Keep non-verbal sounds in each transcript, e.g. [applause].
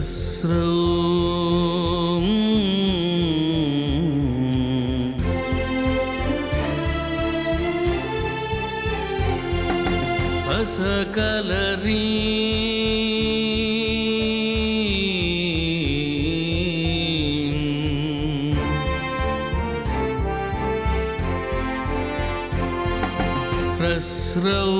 स्रौ असकलरी प्रस्रौ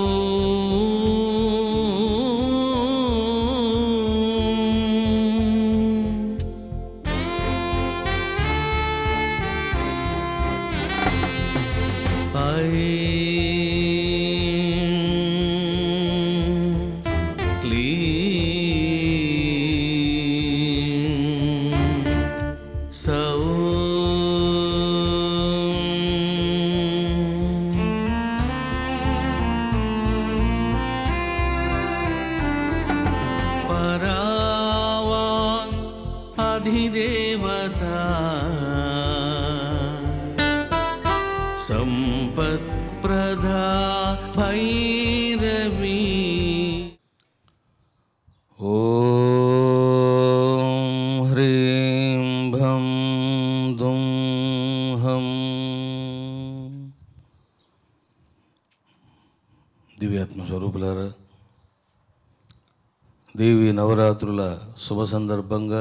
నవరాత్రుల శుభ సందర్భంగా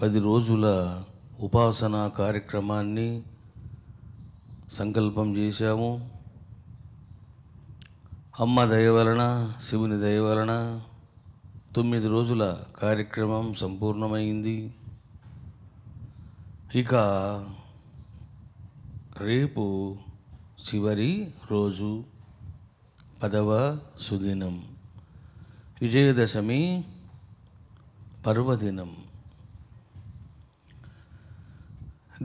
పది రోజుల ఉపాసన కార్యక్రమాన్ని సంకల్పం చేశాము అమ్మ దయ వలన శివుని దయ వలన తొమ్మిది రోజుల కార్యక్రమం సంపూర్ణమైంది ఇక రేపు చివరి రోజు పదవ సుదినం విజయదశమి పర్వదినం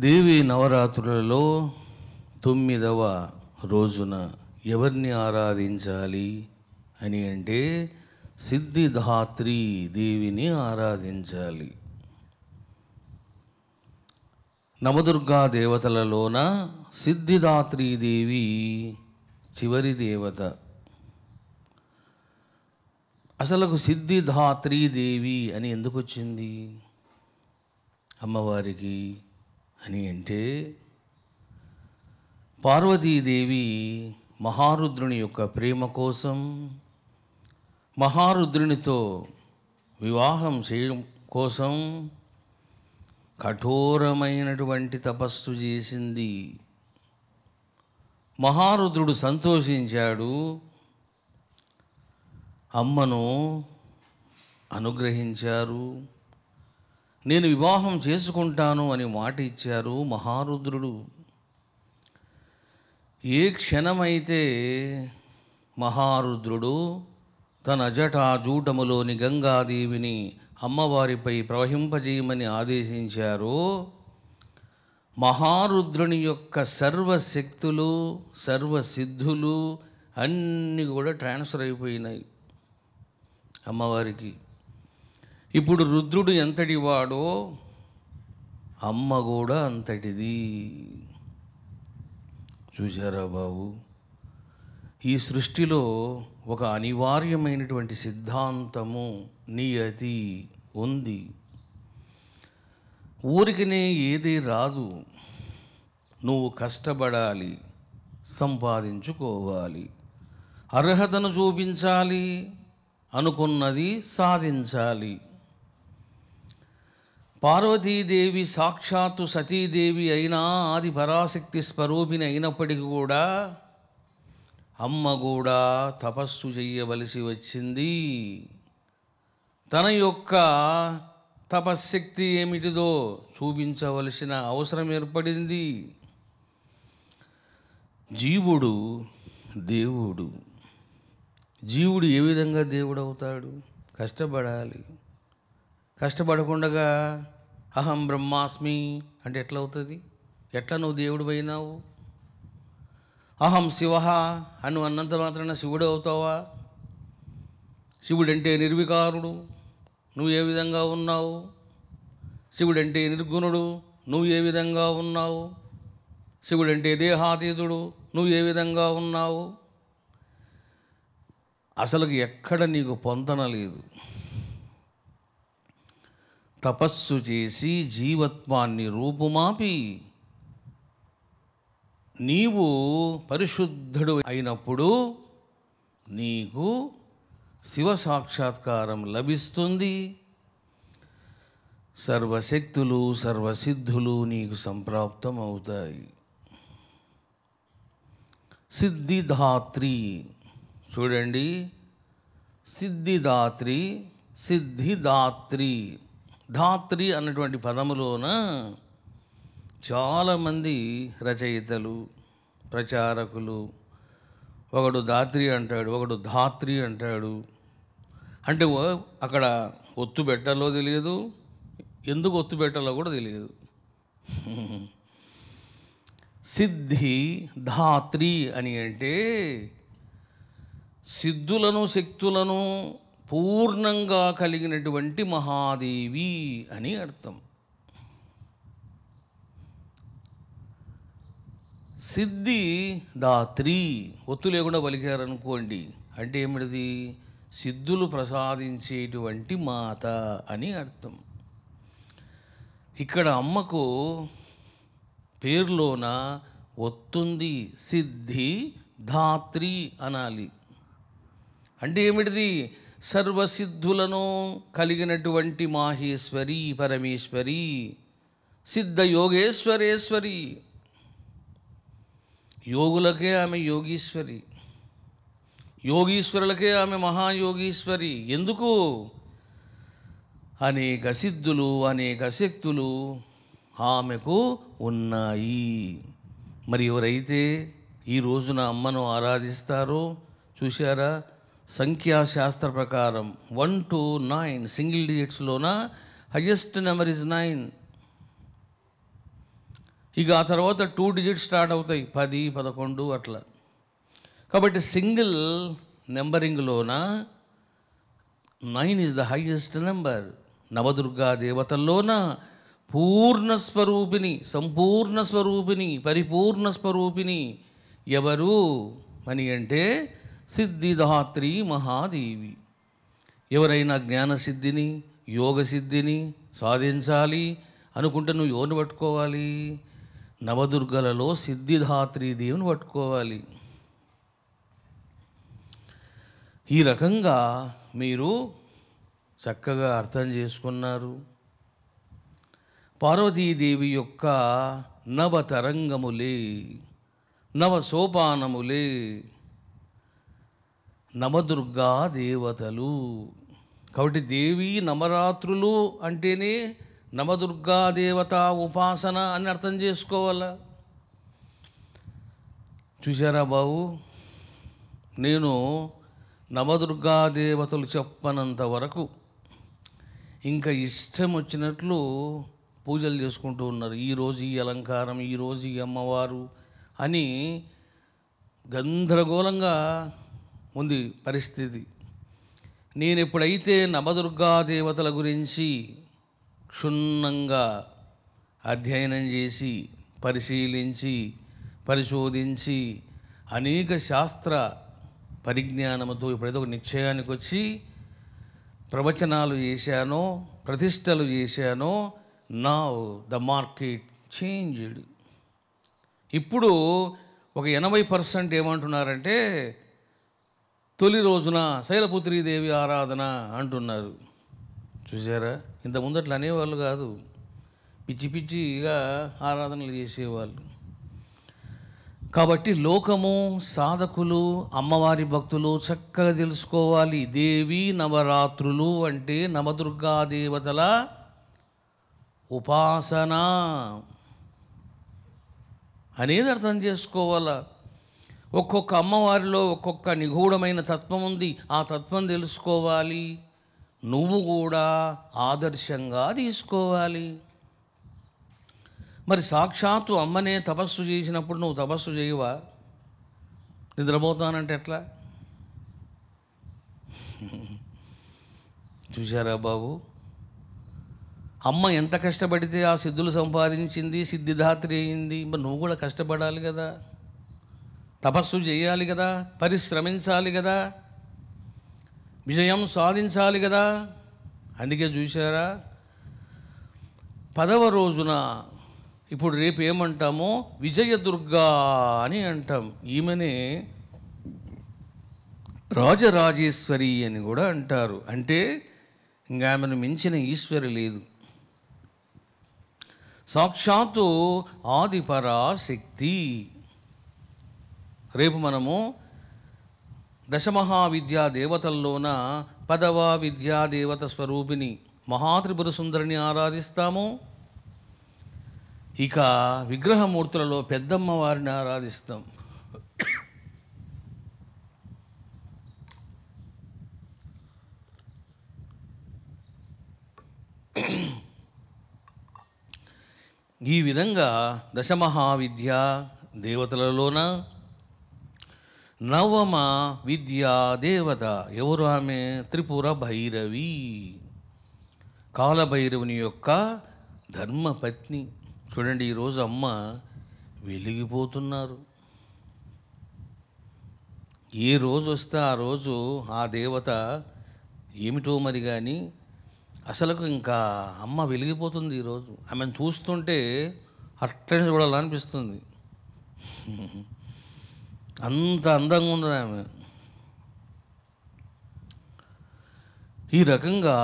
దేవి నవరాత్రులలో తొమ్మిదవ రోజున ఎవరిని ఆరాధించాలి అని అంటే సిద్ధిధాత్రి దేవిని ఆరాధించాలి నవదుర్గా దేవతలలోన సిద్ధిదాత్రీ దేవి చివరి దేవత అసలు సిద్ధిధాత్రీ దేవి అని ఎందుకు వచ్చింది అమ్మవారికి అని అంటే పార్వతీదేవి మహారుద్రుని యొక్క ప్రేమ కోసం మహారుద్రునితో వివాహం చేయడం కోసం కఠోరమైనటువంటి తపస్సు చేసింది మహారుద్రుడు సంతోషించాడు అమ్మను అనుగ్రహించారు నేను వివాహం చేసుకుంటాను అని మాట ఇచ్చారు మహారుద్రుడు ఏ క్షణమైతే మహారుద్రుడు తన జూటములోని గంగాదేవిని అమ్మవారిపై ప్రవహింపజేయమని ఆదేశించారు మహారుద్రుని యొక్క సర్వశక్తులు సర్వసిద్ధులు అన్నీ కూడా ట్రాన్స్ఫర్ అయిపోయినాయి అమ్మవారికి ఇప్పుడు రుద్రుడు ఎంతటి వాడో అమ్మ కూడా అంతటిది చూశారా బాబు ఈ సృష్టిలో ఒక అనివార్యమైనటువంటి సిద్ధాంతము నియతి ఉంది ఊరికనే ఏది రాదు నువ్వు కష్టపడాలి సంపాదించుకోవాలి అర్హతను చూపించాలి అనుకున్నది సాధించాలి పార్వతీదేవి సాక్షాత్తు సతీదేవి అయినా ఆది పరాశక్తి స్వరూపిణి అయినప్పటికీ కూడా అమ్మ కూడా తపస్సు చెయ్యవలసి వచ్చింది తన యొక్క తపశ్శక్తి ఏమిటిదో చూపించవలసిన అవసరం ఏర్పడింది జీవుడు దేవుడు జీవుడు ఏ విధంగా దేవుడు అవుతాడు కష్టపడాలి కష్టపడకుండగా అహం బ్రహ్మాస్మి అంటే ఎట్లా అవుతుంది ఎట్లా నువ్వు దేవుడు పోయినావు అహం శివ అను అన్నంత మాత్రాన శివుడు అవుతావా శివుడంటే నిర్వికారుడు నువ్వు ఏ విధంగా ఉన్నావు శివుడంటే నిర్గుణుడు నువ్వు ఏ విధంగా ఉన్నావు శివుడంటే దేహాతీతుడు నువ్వు ఏ విధంగా ఉన్నావు అసలు ఎక్కడ నీకు పొందన లేదు తపస్సు చేసి జీవత్వాన్ని రూపుమాపి నీవు పరిశుద్ధుడు అయినప్పుడు నీకు శివ సాక్షాత్కారం లభిస్తుంది సర్వశక్తులు సర్వసిద్ధులు నీకు సంప్రాప్తం అవుతాయి సిద్ధిధాత్రి చూడండి సిద్ధిదాత్రి సిద్ధిదాత్రి ధాత్రి అన్నటువంటి పదములోన చాలామంది రచయితలు ప్రచారకులు ఒకడు దాత్రి అంటాడు ఒకడు ధాత్రి అంటాడు అంటే అక్కడ ఒత్తు పెట్టాలో తెలియదు ఎందుకు ఒత్తు పెట్టాలో కూడా తెలియదు సిద్ధి ధాత్రి అని అంటే సిద్ధులను శక్తులను పూర్ణంగా కలిగినటువంటి మహాదేవి అని అర్థం సిద్ధి దాత్రి ఒత్తు లేకుండా పలికారనుకోండి అంటే ఏమిటిది సిద్ధులు ప్రసాదించేటువంటి మాత అని అర్థం ఇక్కడ అమ్మకు పేర్లోన ఒత్తుంది సిద్ధి ధాత్రి అనాలి అంటే ఏమిటిది సర్వసిద్ధులను కలిగినటువంటి మాహేశ్వరి పరమేశ్వరి సిద్ధ యోగేశ్వరేశ్వరి యోగులకే ఆమె యోగీశ్వరి యోగీశ్వరులకే ఆమె మహాయోగీశ్వరి ఎందుకు అనేక సిద్ధులు అనేక శక్తులు ఆమెకు ఉన్నాయి మరి ఎవరైతే ఈ రోజున అమ్మను ఆరాధిస్తారో చూశారా సంఖ్యాశాస్త్ర ప్రకారం వన్ టు నైన్ సింగిల్ డిజిట్స్లోన హయ్యెస్ట్ నెంబర్ ఇస్ నైన్ ఇక ఆ తర్వాత టూ డిజిట్స్ స్టార్ట్ అవుతాయి పది పదకొండు అట్లా కాబట్టి సింగిల్ నెంబరింగ్లోన nine is the highest number Navadurga దేవతల్లోన పూర్ణ స్వరూపిణి సంపూర్ణ స్వరూపిణి పరిపూర్ణ స్వరూపిణి ఎవరు అని అంటే సిద్ధిదాత్రి మహాదేవి ఎవరైనా జ్ఞానసిద్ధిని యోగసిద్ధిని సాధించాలి అనుకుంటే నువ్వు ఎవరిని పట్టుకోవాలి నవదుర్గలలో సిద్ధిధాత్రి దేవుని పట్టుకోవాలి ఈ రకంగా మీరు చక్కగా అర్థం చేసుకున్నారు పార్వతీదేవి యొక్క నవ తరంగములే నవ సోపానములే నమదుర్గా దేవతలు కాబట్టి దేవి నమరాత్రులు అంటేనే నమదుర్గా దేవత ఉపాసన అని అర్థం చేసుకోవాల చూసారా బాబు నేను నవదుర్గా దేవతలు చెప్పనంత వరకు ఇంకా ఇష్టం వచ్చినట్లు పూజలు చేసుకుంటూ ఉన్నారు ఈరోజు ఈ అలంకారం ఈరోజు ఈ అమ్మవారు అని గందరగోళంగా ఉంది పరిస్థితి నేను ఎప్పుడైతే నవదుర్గా దేవతల గురించి క్షుణ్ణంగా అధ్యయనం చేసి పరిశీలించి పరిశోధించి అనేక శాస్త్ర పరిజ్ఞానంతో ఇప్పుడైతే ఒక నిశ్చయానికి వచ్చి ప్రవచనాలు చేశానో ప్రతిష్టలు చేశానో నా ద మార్కెట్ చేంజ్డ్ ఇప్పుడు ఒక ఎనభై పర్సెంట్ ఏమంటున్నారంటే తొలి రోజున శైలపుత్రీదేవి ఆరాధన అంటున్నారు చూసారా ఇంత ముందట్లు అనేవాళ్ళు కాదు పిచ్చి పిచ్చిగా ఆరాధనలు చేసేవాళ్ళు కాబట్టి లోకము సాధకులు అమ్మవారి భక్తులు చక్కగా తెలుసుకోవాలి దేవి నవరాత్రులు అంటే నవదుర్గా దేవతల ఉపాసన అనేది అర్థం చేసుకోవాలా ఒక్కొక్క అమ్మవారిలో ఒక్కొక్క నిగూఢమైన తత్వం ఉంది ఆ తత్వం తెలుసుకోవాలి నువ్వు కూడా ఆదర్శంగా తీసుకోవాలి మరి సాక్షాత్తు అమ్మనే తపస్సు చేసినప్పుడు నువ్వు తపస్సు చేయవా నిద్రపోతానంటే ఎట్లా చూశారా బాబు అమ్మ ఎంత కష్టపడితే ఆ సిద్ధులు సంపాదించింది సిద్ధిదాత్రి అయింది మరి నువ్వు కూడా కష్టపడాలి కదా తపస్సు చేయాలి కదా పరిశ్రమించాలి కదా విజయం సాధించాలి కదా అందుకే చూసారా పదవ రోజున ఇప్పుడు రేపు ఏమంటామో విజయదుర్గా అని అంటాం ఈమెనే రాజరాజేశ్వరి అని కూడా అంటారు అంటే ఇంకా ఆమెను మించిన ఈశ్వరి లేదు సాక్షాత్తు ఆదిపరాశక్తి రేపు మనము దశమహావిద్యా దేవతల్లోన పదవ విద్యా దేవత స్వరూపిణి మహాత్రిపుర సుందరిని ఆరాధిస్తాము ఇక విగ్రహమూర్తులలో పెద్దమ్మ వారిని ఆరాధిస్తాం ఈ విధంగా దశమహావిద్యా దేవతలలోన నవమ విద్యా దేవత ఎవరు ఆమె త్రిపుర భైరవి కాలభైరవుని యొక్క ధర్మపత్ని చూడండి ఈరోజు అమ్మ వెలిగిపోతున్నారు ఏ రోజు వస్తే ఆ రోజు ఆ దేవత ఏమిటో మరి కానీ అసలుకు ఇంకా అమ్మ వెలిగిపోతుంది ఈరోజు ఆమెను చూస్తుంటే అట్లనే చూడాలనిపిస్తుంది అంత అందంగా ఉండదు ఆమె ఈ రకంగా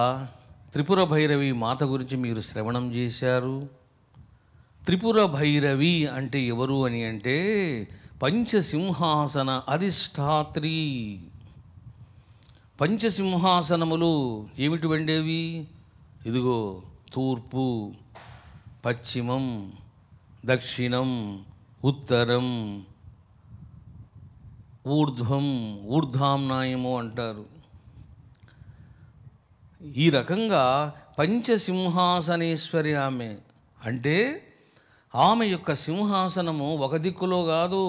త్రిపుర భైరవి మాత గురించి మీరు శ్రవణం చేశారు త్రిపుర భైరవి అంటే ఎవరు అని అంటే పంచసింహాసన అధిష్టాత్రి పంచసింహాసనములు ఏమిటి వండేవి ఇదిగో తూర్పు పశ్చిమం దక్షిణం ఉత్తరం ఊర్ధ్వం ఊర్ధ్వాంనాయము అంటారు ఈ రకంగా పంచసింహాసనేశ్వరి ఆమె అంటే ఆమె యొక్క సింహాసనము ఒక దిక్కులో కాదు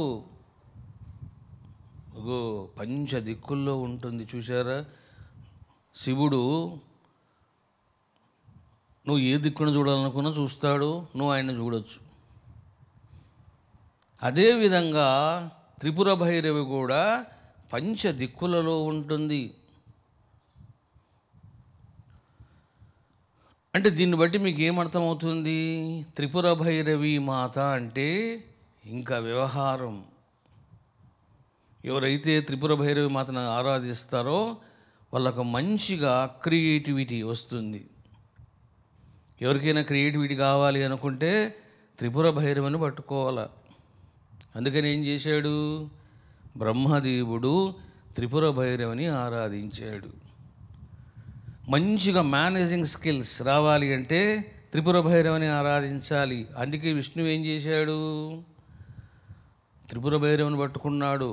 ఓ పంచ దిక్కుల్లో ఉంటుంది చూసారా శివుడు నువ్వు ఏ దిక్కును చూడాలనుకున్నా చూస్తాడు నువ్వు ఆయన చూడొచ్చు అదేవిధంగా త్రిపుర భైరవి కూడా పంచ దిక్కులలో ఉంటుంది అంటే దీన్ని బట్టి మీకు ఏమర్థమవుతుంది త్రిపుర భైరవి మాత అంటే ఇంకా వ్యవహారం ఎవరైతే త్రిపుర భైరవి మాతను ఆరాధిస్తారో వాళ్ళకు మంచిగా క్రియేటివిటీ వస్తుంది ఎవరికైనా క్రియేటివిటీ కావాలి అనుకుంటే త్రిపుర భైరవిని పట్టుకోవాలి అందుకని ఏం చేశాడు బ్రహ్మదేవుడు త్రిపుర భైరవిని ఆరాధించాడు మంచిగా మేనేజింగ్ స్కిల్స్ రావాలి అంటే త్రిపుర భైరవిని ఆరాధించాలి అందుకే విష్ణు ఏం చేశాడు త్రిపుర భైరవుని పట్టుకున్నాడు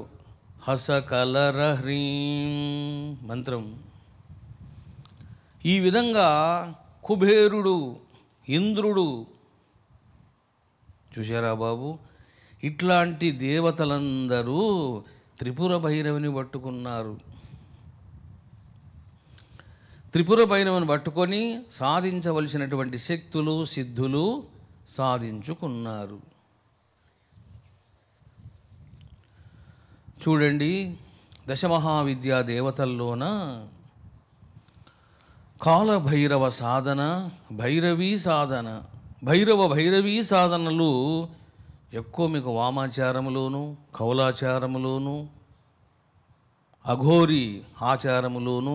హస కలర హ్రీం మంత్రం ఈ విధంగా కుబేరుడు ఇంద్రుడు చూశారా బాబు ఇట్లాంటి దేవతలందరూ త్రిపుర భైరవిని పట్టుకున్నారు త్రిపుర భైరవుని పట్టుకొని సాధించవలసినటువంటి శక్తులు సిద్ధులు సాధించుకున్నారు చూడండి దశమహావిద్యా దేవతల్లోన కాలభైరవ సాధన భైరవీ సాధన భైరవ భైరవీ సాధనలు ఎక్కువ మీకు వామాచారములోను కౌలాచారములోను అఘోరి ఆచారములోను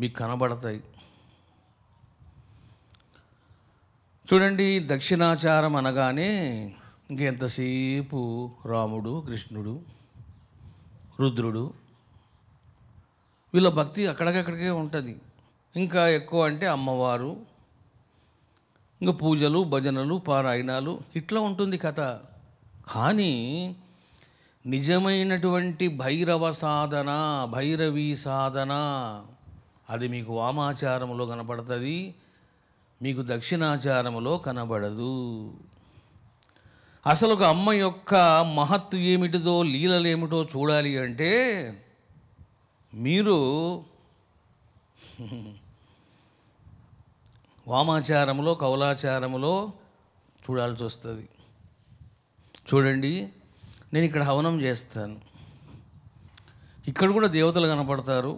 మీకు కనబడతాయి చూడండి దక్షిణాచారం అనగానే ఇంకెంతసేపు రాముడు కృష్ణుడు రుద్రుడు వీళ్ళ భక్తి అక్కడికక్కడికే ఉంటుంది ఇంకా ఎక్కువ అంటే అమ్మవారు ఇంకా పూజలు భజనలు పారాయణాలు ఇట్లా ఉంటుంది కథ కానీ నిజమైనటువంటి భైరవ సాధన భైరవి సాధన అది మీకు వామాచారంలో కనపడుతుంది మీకు దక్షిణాచారంలో కనబడదు అసలు ఒక అమ్మ యొక్క మహత్వ ఏమిటిదో లీలలేమిటో చూడాలి అంటే మీరు వామాచారములో కౌలాచారములో చూడాల్సి వస్తుంది చూడండి నేను ఇక్కడ హవనం చేస్తాను ఇక్కడ కూడా దేవతలు కనపడతారు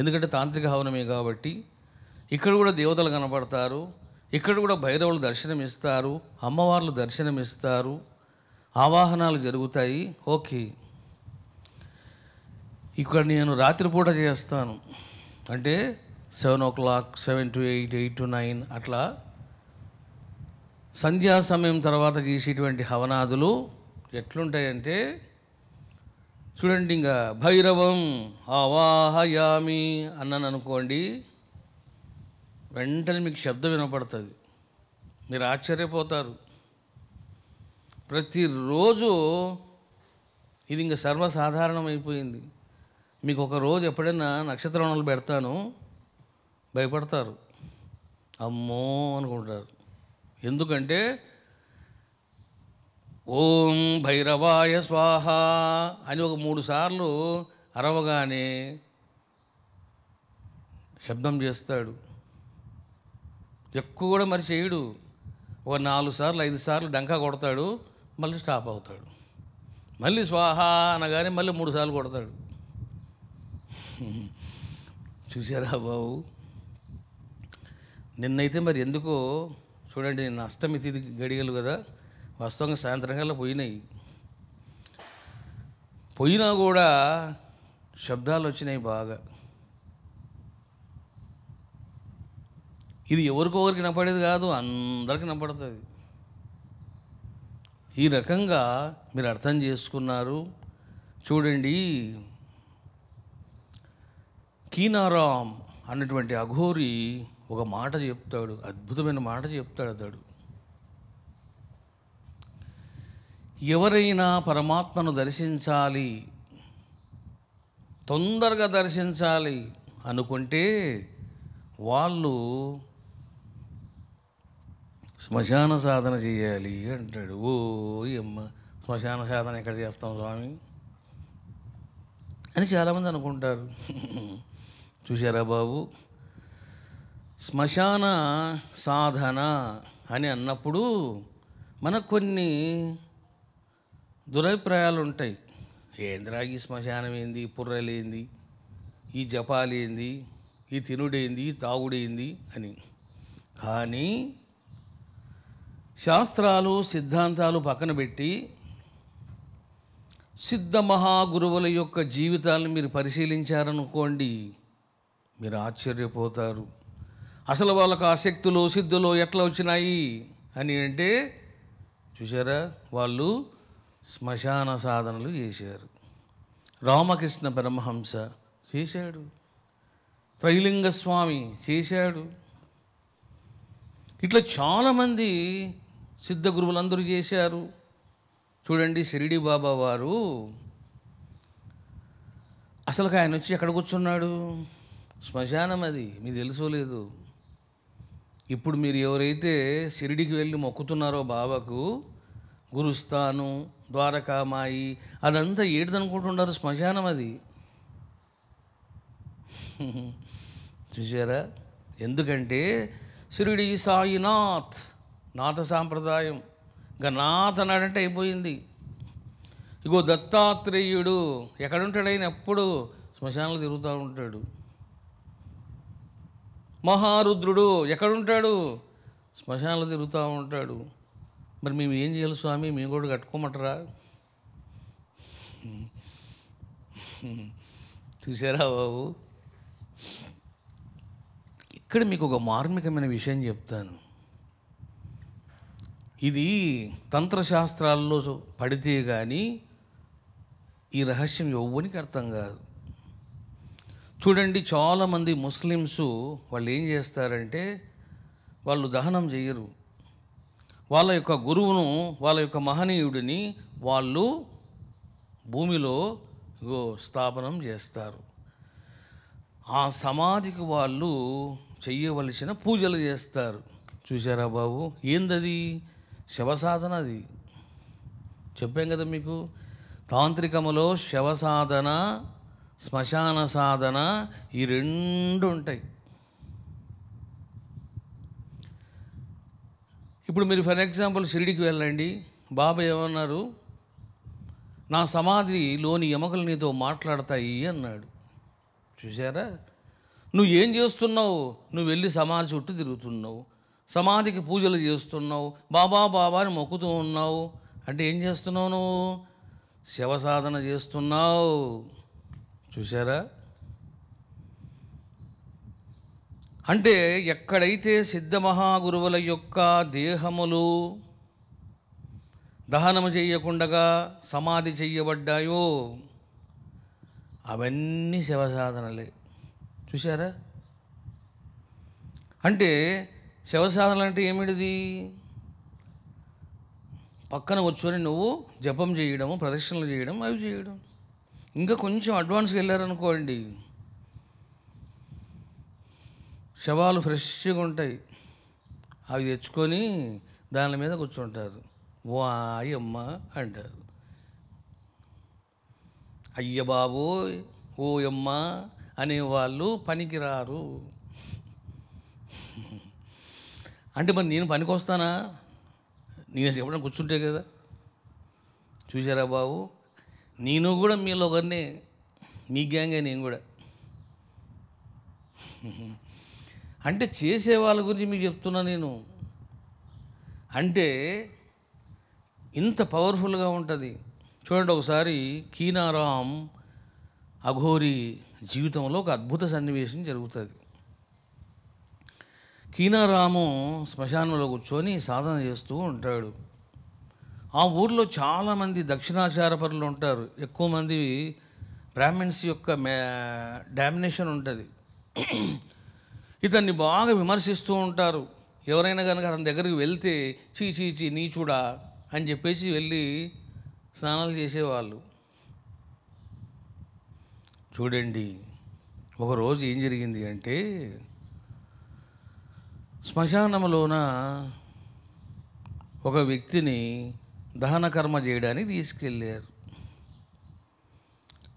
ఎందుకంటే తాంత్రిక హవనమే కాబట్టి ఇక్కడ కూడా దేవతలు కనపడతారు ఇక్కడ కూడా భైరవులు దర్శనమిస్తారు అమ్మవార్లు దర్శనమిస్తారు ఆవాహనాలు జరుగుతాయి ఓకే ఇక్కడ నేను రాత్రిపూట చేస్తాను అంటే seven o'clock seven to eight eight to nine అట్లా సంధ్యా సమయం తర్వాత చేసేటువంటి హవనాదులు ఎట్లుంటాయంటే చూడండి ఇంకా భైరవం ఆవాహయామి అన్నాను అనుకోండి వెంటనే మీకు శబ్దం వినపడుతుంది మీరు ఆశ్చర్యపోతారు ప్రతిరోజు ఇది ఇంకా సర్వసాధారణం అయిపోయింది మీకు ఒక రోజు ఎప్పుడైనా నక్షత్రవణాలు పెడతాను భయపడతారు అమ్మో అనుకుంటారు ఎందుకంటే ఓం భైరవాయ స్వాహ అని ఒక మూడు సార్లు అరవగానే శబ్దం చేస్తాడు ఎక్కువ కూడా మరి చేయడు ఒక నాలుగు సార్లు ఐదు సార్లు డంకా కొడతాడు మళ్ళీ స్టాప్ అవుతాడు మళ్ళీ స్వాహ అనగానే మళ్ళీ మూడు సార్లు కొడతాడు చూసారా బాబు నిన్నైతే మరి ఎందుకో చూడండి నిన్న అష్టమి తిది గడియలు కదా వాస్తవంగా సాయంత్రం కల్లా పోయినాయి పోయినా కూడా శబ్దాలు వచ్చినాయి బాగా ఇది ఎవరికొకరికి నపడేది కాదు అందరికీ నపడుతుంది ఈ రకంగా మీరు అర్థం చేసుకున్నారు చూడండి కీనారాం అన్నటువంటి అఘోరి ఒక మాట చెప్తాడు అద్భుతమైన మాట చెప్తాడు అతడు ఎవరైనా పరమాత్మను దర్శించాలి తొందరగా దర్శించాలి అనుకుంటే వాళ్ళు శ్మశాన సాధన చేయాలి అంటాడు ఓ అమ్మ శ్మశాన సాధన ఎక్కడ చేస్తాం స్వామి అని చాలామంది అనుకుంటారు [laughs] చూసారా బాబు శ్మశాన సాధన అని అన్నప్పుడు మనకు కొన్ని దురభిప్రాయాలు ఉంటాయి ఏంద్రా ఈ శ్మశానం ఏంది పుర్రలేంది ఈ జపాలేంది ఈ తినుడేంది తాగుడేంది అని కానీ శాస్త్రాలు సిద్ధాంతాలు పక్కన పెట్టి సిద్ధ మహాగురువుల యొక్క జీవితాలను మీరు పరిశీలించారనుకోండి మీరు ఆశ్చర్యపోతారు అసలు వాళ్ళకు ఆసక్తులు సిద్ధులు ఎట్లా వచ్చినాయి అని అంటే చూసారా వాళ్ళు శ్మశాన సాధనలు చేశారు రామకృష్ణ పరమహంస చేశాడు త్రైలింగ స్వామి చేశాడు ఇట్లా చాలామంది సిద్ధ గురువులందరూ చేశారు చూడండి షిరిడి బాబా వారు అసలుకి ఆయన వచ్చి ఎక్కడ కూర్చున్నాడు శ్మశానం అది మీకు తెలుసో లేదు ఇప్పుడు మీరు ఎవరైతే షిరిడికి వెళ్ళి మొక్కుతున్నారో బాబాకు గురుస్థాను ద్వారకామాయి అదంతా ఏడుదనుకుంటున్నారు శ్మశానం అది చూసారా ఎందుకంటే షిరిడి సాయినాథ్ నాథ సాంప్రదాయం ఇంకా నాథ్ అన్నాడంటే అయిపోయింది ఇగో దత్తాత్రేయుడు ఎక్కడుంటాడైనా ఎప్పుడు శ్మశానాలు తిరుగుతూ ఉంటాడు మహారుద్రుడు ఎక్కడుంటాడు శ్మశానాలు తిరుగుతూ ఉంటాడు మరి మేము ఏం చేయాలి స్వామి మేము కూడా కట్టుకోమంటారా చూసారా బాబు ఇక్కడ మీకు ఒక మార్మికమైన విషయం చెప్తాను ఇది తంత్రశాస్త్రాల్లో పడితే కానీ ఈ రహస్యం ఎవ్వనికి అర్థం కాదు చూడండి చాలామంది ముస్లిమ్స్ వాళ్ళు ఏం చేస్తారంటే వాళ్ళు దహనం చేయరు వాళ్ళ యొక్క గురువును వాళ్ళ యొక్క మహనీయుడిని వాళ్ళు భూమిలో స్థాపనం చేస్తారు ఆ సమాధికి వాళ్ళు చెయ్యవలసిన పూజలు చేస్తారు చూసారా బాబు ఏందది శవసాధన అది చెప్పాం కదా మీకు తాంత్రికములో శవసాధన శ్మశాన సాధన ఈ రెండు ఉంటాయి ఇప్పుడు మీరు ఫర్ ఎగ్జాంపుల్ షిరిడికి వెళ్ళండి బాబా ఏమన్నారు నా సమాధిలోని ఎమకలు నీతో మాట్లాడతాయి అన్నాడు చూసారా నువ్వు ఏం చేస్తున్నావు నువ్వు వెళ్ళి సమాధి చుట్టూ తిరుగుతున్నావు సమాధికి పూజలు చేస్తున్నావు బాబా బాబా అని మొక్కుతూ ఉన్నావు అంటే ఏం చేస్తున్నావు నువ్వు శవ సాధన చేస్తున్నావు చూసారా అంటే ఎక్కడైతే సిద్ధమహాగురువుల యొక్క దేహములు దహనము చేయకుండా సమాధి చేయబడ్డాయో అవన్నీ శివసాధనలే చూసారా అంటే శివసాధనలు అంటే ఏమిటిది పక్కన కూర్చొని నువ్వు జపం చేయడము ప్రదక్షిణలు చేయడం అవి చేయడం ఇంకా కొంచెం అడ్వాన్స్కి వెళ్ళారనుకోండి శవాలు ఫ్రెష్గా ఉంటాయి అవి తెచ్చుకొని దాని మీద కూర్చుంటారు అమ్మ అంటారు అయ్య బాబోయ్ అమ్మ అనేవాళ్ళు పనికిరారు అంటే మరి నేను పనికి వస్తానా నేను ఎప్పుడైనా కూర్చుంటే కదా చూసారా బాబు నేను కూడా మీలో ఒకరిని మీ గ్యాంగే నేను కూడా అంటే చేసే వాళ్ళ గురించి మీకు చెప్తున్నా నేను అంటే ఇంత పవర్ఫుల్గా ఉంటుంది చూడండి ఒకసారి కీనారాం అఘోరి జీవితంలో ఒక అద్భుత సన్నివేశం జరుగుతుంది కీనారాము శ్మశానంలో కూర్చొని సాధన చేస్తూ ఉంటాడు ఆ ఊర్లో చాలామంది దక్షిణాచారపరులు ఉంటారు ఎక్కువ మంది బ్రాహ్మిన్స్ యొక్క డామినేషన్ ఉంటుంది ఇతన్ని బాగా విమర్శిస్తూ ఉంటారు ఎవరైనా కనుక అతని దగ్గరికి వెళ్తే చీ చీ చీ నీ చూడా అని చెప్పేసి వెళ్ళి స్నానాలు చేసేవాళ్ళు చూడండి ఒకరోజు ఏం జరిగింది అంటే శ్మశానములోన ఒక వ్యక్తిని దహన కర్మ చేయడానికి తీసుకెళ్ళారు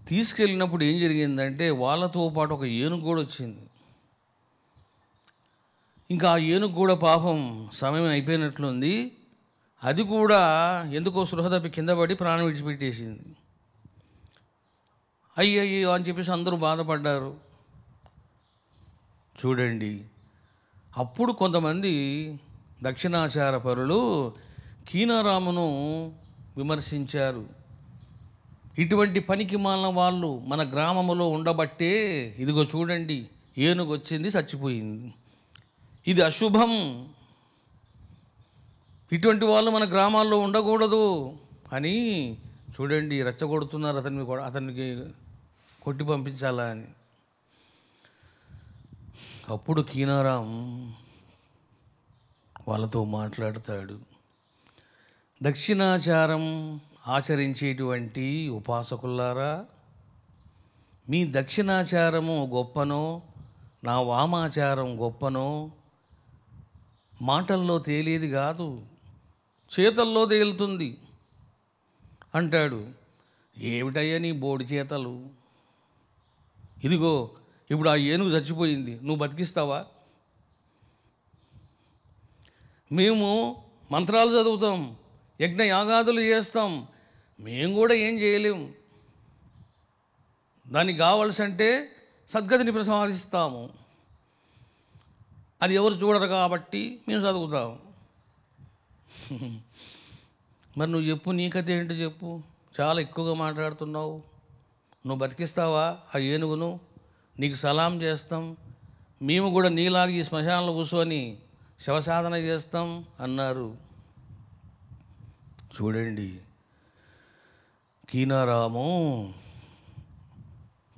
తీసుకెళ్ళినప్పుడు ఏం జరిగిందంటే వాళ్ళతో పాటు ఒక ఏనుగు కూడా వచ్చింది ఇంకా ఆ ఏనుగు కూడా పాపం సమయం అయిపోయినట్లుంది అది కూడా ఎందుకో సృహ తప్పి కింద పడి ప్రాణం విడిచిపెట్టేసింది అయ్యయ్యో అని చెప్పేసి అందరూ బాధపడ్డారు చూడండి అప్పుడు కొంతమంది దక్షిణాచార పరులు కీనారామును విమర్శించారు ఇటువంటి పనికి మాలిన వాళ్ళు మన గ్రామంలో ఉండబట్టే ఇదిగో చూడండి ఏనుగు వచ్చింది చచ్చిపోయింది ఇది అశుభం ఇటువంటి వాళ్ళు మన గ్రామాల్లో ఉండకూడదు అని చూడండి రెచ్చగొడుతున్నారు అతన్ని అతనికి కొట్టి పంపించాలా అని అప్పుడు కీనారాం వాళ్ళతో మాట్లాడతాడు దక్షిణాచారం ఆచరించేటువంటి ఉపాసకులారా మీ దక్షిణాచారము గొప్పనో నా వామాచారం గొప్పనో మాటల్లో తేలేది కాదు చేతల్లో తేలుతుంది అంటాడు ఏమిటయ్యా నీ బోడి చేతలు ఇదిగో ఇప్పుడు ఆ ఏనుగు చచ్చిపోయింది నువ్వు బతికిస్తావా మేము మంత్రాలు చదువుతాం యజ్ఞ యాగాదులు చేస్తాం మేము కూడా ఏం చేయలేము దానికి కావాల్సి సద్గతిని ప్రసాదిస్తాము అది ఎవరు చూడరు కాబట్టి మేము చదువుతాము మరి నువ్వు చెప్పు నీ కథ ఏంటో చెప్పు చాలా ఎక్కువగా మాట్లాడుతున్నావు నువ్వు బతికిస్తావా ఆ ఏనుగును నీకు సలాం చేస్తాం మేము కూడా నీలాగి ఈ శ్మశానంలో కూర్చొని శవసాధన చేస్తాం అన్నారు చూడండి కీనారాము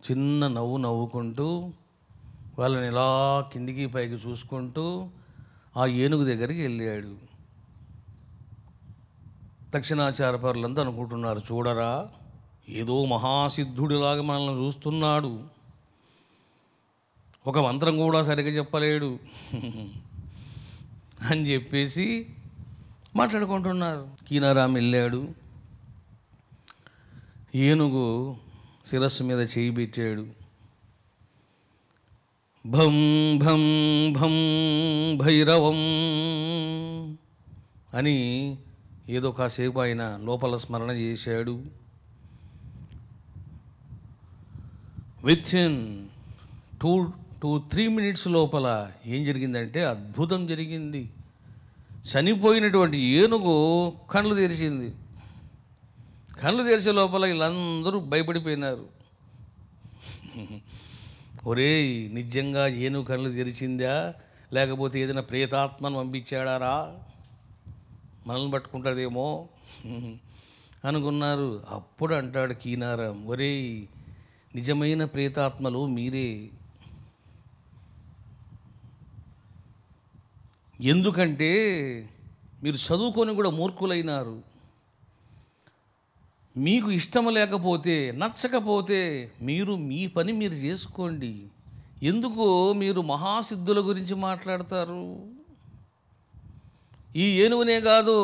చిన్న నవ్వు నవ్వుకుంటూ వాళ్ళని ఇలా కిందికి పైకి చూసుకుంటూ ఆ ఏనుగు దగ్గరికి వెళ్ళాడు దక్షిణాచార పరులంతా అనుకుంటున్నారు చూడరా ఏదో మహాసిద్ధుడిలాగా మనల్ని చూస్తున్నాడు ఒక మంత్రం కూడా సరిగ్గా చెప్పలేడు అని చెప్పేసి మాట్లాడుకుంటున్నారు కీనారాం వెళ్ళాడు ఏనుగు శిరస్సు మీద చేయి పెట్టాడు భం భం భం భైరవం అని ఏదో కాసేపు ఆయన లోపల స్మరణ చేశాడు within two two three minutes లోపల ఏం జరిగిందంటే అద్భుతం జరిగింది చనిపోయినటువంటి ఏనుగు కళ్ళు తెరిచింది కళ్ళు తెరిచే లోపల వీళ్ళందరూ భయపడిపోయినారు ఒరే నిజంగా ఏనుగు కళ్ళు తెరిచిందా లేకపోతే ఏదైనా ప్రేతాత్మను పంపించాడారా మనల్ని పట్టుకుంటుందేమో అనుకున్నారు అప్పుడు అంటాడు కీనారం ఒరే నిజమైన ప్రేతాత్మలు మీరే ఎందుకంటే మీరు చదువుకొని కూడా మూర్ఖులైనారు మీకు ఇష్టం లేకపోతే నచ్చకపోతే మీరు మీ పని మీరు చేసుకోండి ఎందుకు మీరు మహాసిద్ధుల గురించి మాట్లాడతారు ఈ ఏనుగునే కాదు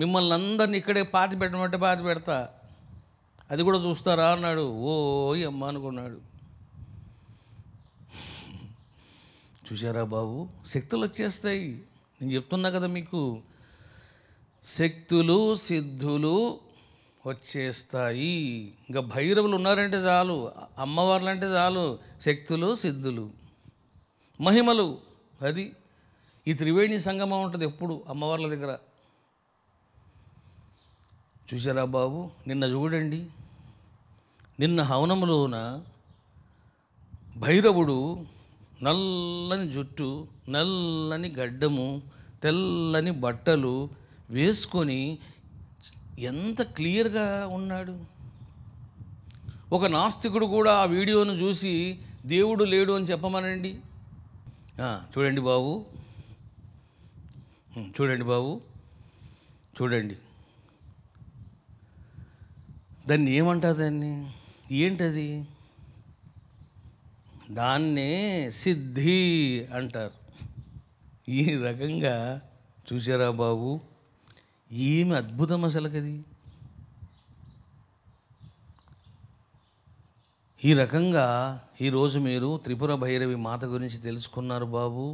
మిమ్మల్ని అందరిని ఇక్కడే పాతి పెట్టమంటే పాతి పెడతా అది కూడా చూస్తారా అన్నాడు ఓ అమ్మ అనుకున్నాడు చూసారా బాబు శక్తులు వచ్చేస్తాయి నేను చెప్తున్నా కదా మీకు శక్తులు సిద్ధులు వచ్చేస్తాయి ఇంకా భైరవులు ఉన్నారంటే చాలు అమ్మవార్లు అంటే చాలు శక్తులు సిద్ధులు మహిమలు అది ఈ త్రివేణి సంగమం ఉంటుంది ఎప్పుడు అమ్మవార్ల దగ్గర చూసారా బాబు నిన్న చూడండి నిన్న హవనములోన భైరవుడు నల్లని జుట్టు నల్లని గడ్డము తెల్లని బట్టలు వేసుకొని ఎంత క్లియర్గా ఉన్నాడు ఒక నాస్తికుడు కూడా ఆ వీడియోను చూసి దేవుడు లేడు అని చెప్పమనండి చూడండి బాబు చూడండి బాబు చూడండి దాన్ని ఏమంటారు దాన్ని ఏంటది దాన్నే సిద్ధి అంటారు ఈ రకంగా చూసారా బాబు ఏమి అద్భుతం కది ఈ రకంగా ఈరోజు మీరు త్రిపుర భైరవి మాత గురించి తెలుసుకున్నారు బాబు